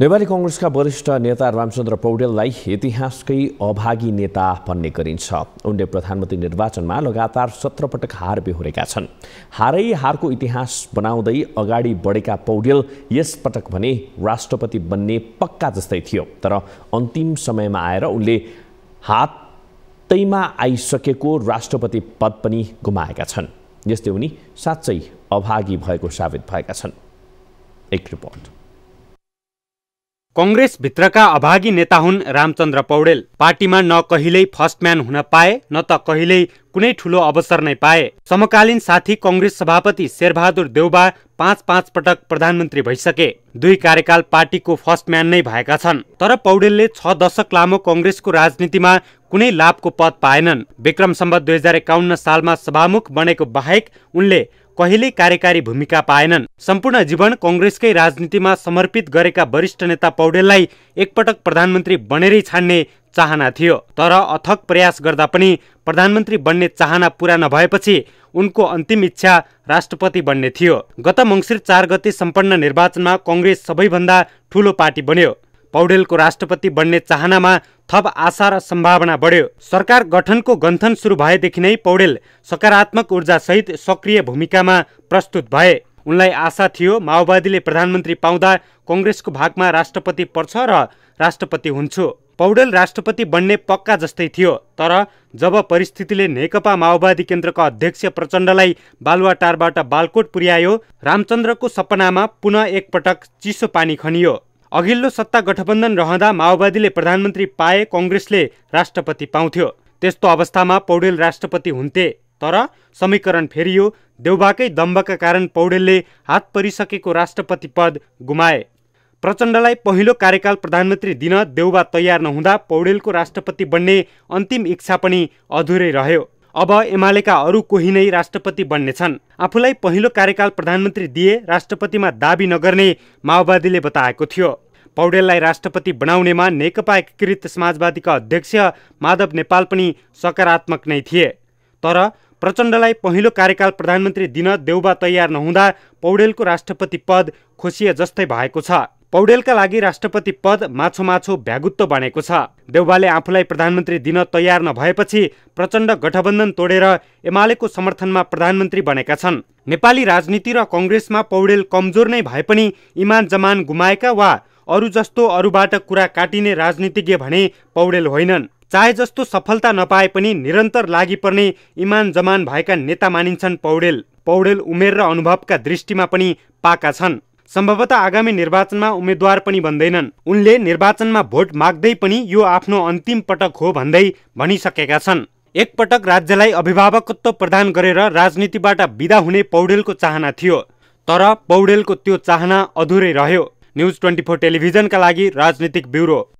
नेपाली कङ्ग्रेसका वरिष्ठ नेता रामचन्द्र पौडेललाई इतिहासकै अभागी नेता भन्ने गरिन्छ उनले प्रधानमन्त्री निर्वाचनमा लगातार सत्र पटक हार बेहोरेका छन् हारै हारको इतिहास बनाउँदै अगाडि बढेका पौडेल यसपटक भने राष्ट्रपति बन्ने पक्का जस्तै थियो तर अन्तिम समयमा आएर उनले हातैमा आइसकेको राष्ट्रपति पद पनि गुमाएका छन् यस्तै उनी साँच्चै अभागी भएको साबित भएका छन् एक रिपोर्ट कङ्ग्रेसभित्रका अभागी नेता हुन् रामचन्द्र पौडेल पार्टीमा न कहिल्यै फर्स्ट म्यान हुन पाए न त कहिल्यै कुनै ठुलो अवसर नै पाए समकालीन साथी कङ्ग्रेस सभापति शेरबहादुर देउबा पाँच पाँच पटक प्रधानमन्त्री भइसके दुई कार्यकाल पार्टीको फर्स्ट म्यान नै भएका छन् तर पौडेलले छ दशक लामो कङ्ग्रेसको राजनीतिमा कुनै लाभको पद पाएनन् विक्रम सम्बत दुई सालमा सभामुख बनेको बाहेक उनले कहिले कार्यकारी भूमिका पाएनन् सम्पूर्ण जीवन कङ्ग्रेसकै राजनीतिमा समर्पित गरेका वरिष्ठ नेता पौडेललाई एकपटक प्रधानमन्त्री बनेरै छान्ने चाहना थियो तर अथक प्रयास गर्दा पनि प्रधानमन्त्री बन्ने चाहना पूरा नभएपछि उनको अन्तिम इच्छा राष्ट्रपति बन्ने थियो गत मङ्सिर चार गते सम्पन्न निर्वाचनमा कङ्ग्रेस सबैभन्दा ठूलो पार्टी बन्यो पौडेलको राष्ट्रपति बन्ने चाहनामा थप आशा र सम्भावना बढ्यो सरकार गठनको गन्थन सुरु भएदेखि नै पौडेल सकारात्मक ऊर्जासहित सक्रिय भूमिकामा प्रस्तुत भए उनलाई आशा थियो माओवादीले प्रधानमन्त्री पाउँदा कङ्ग्रेसको भागमा राष्ट्रपति पर्छ र राष्ट्रपति हुन्छु पौडेल राष्ट्रपति बन्ने पक्का जस्तै थियो तर जब परिस्थितिले नेकपा माओवादी केन्द्रका अध्यक्ष प्रचण्डलाई बालुवाटारबाट बालकोट पुर्यायो रामचन्द्रको सपनामा पुनः एकपटक चिसो पानी खनियो अघिल्लो सत्ता गठबन्धन रहँदा माओवादीले प्रधानमन्त्री पाए कङ्ग्रेसले राष्ट्रपति पाउँथ्यो त्यस्तो अवस्थामा पौडेल राष्ट्रपति हुन्थे तर समीकरण फेरियो देउबाकै दम्बका कारण पौडेलले हात परिसकेको राष्ट्रपति पद गुमाए प्रचण्डलाई पहिलो कार्यकाल प्रधानमन्त्री दिन देउबा तयार नहुँदा पौडेलको राष्ट्रपति बन्ने अन्तिम इच्छा पनि अधुरै रह्यो अब एमालेका अरू कोही नै राष्ट्रपति बन्नेछन् आफूलाई पहिलो कार्यकाल प्रधानमन्त्री दिए राष्ट्रपतिमा दावी नगर्ने माओवादीले बताएको थियो पौडेललाई राष्ट्रपति बनाउनेमा नेकपा एकीकृत समाजवादीका अध्यक्ष माधव नेपाल पनि सकारात्मक नै थिए तर प्रचण्डलाई पहिलो कार्यकाल प्रधानमन्त्री दिन देउबा तयार नहुँदा पौडेलको राष्ट्रपति पद खोसिए जस्तै भएको छ पौडेलका लागि राष्ट्रपति पद माछो माछो भ्यागुत्व बनेको छ देउबाले आफूलाई प्रधानमन्त्री दिन तयार नभएपछि प्रचण्ड गठबन्धन तोडेर एमालेको समर्थनमा प्रधानमन्त्री बनेका छन् नेपाली राजनीति र कङ्ग्रेसमा पौडेल कमजोर नै भए पनि इमान जमान गुमाएका वा अरू जस्तो अरूबाट कुरा काटिने राजनीतिज्ञ भने पौडेल होइनन् चाहे जस्तो सफलता नपाए पनि निरन्तर लागिपर्ने इमान जमान भएका नेता मानिन्छन् पौडेल पौडेल उमेर र अनुभवका दृष्टिमा पनि पाका छन् सम्भवतः आगामी निर्वाचनमा उम्मेद्वार पनि बन्दैनन् उनले निर्वाचनमा भोट माग्दै पनि यो आफ्नो अन्तिम पटक हो भन्दै भनिसकेका छन् एकपटक राज्यलाई अभिभावकत्व प्रदान गरेर राजनीतिबाट विदा हुने पौडेलको चाहना थियो तर पौडेलको त्यो चाहना अधुरै रह्यो न्यूज़ ट्वेंटी फोर टेलीजन का राजनीतिक ब्युरो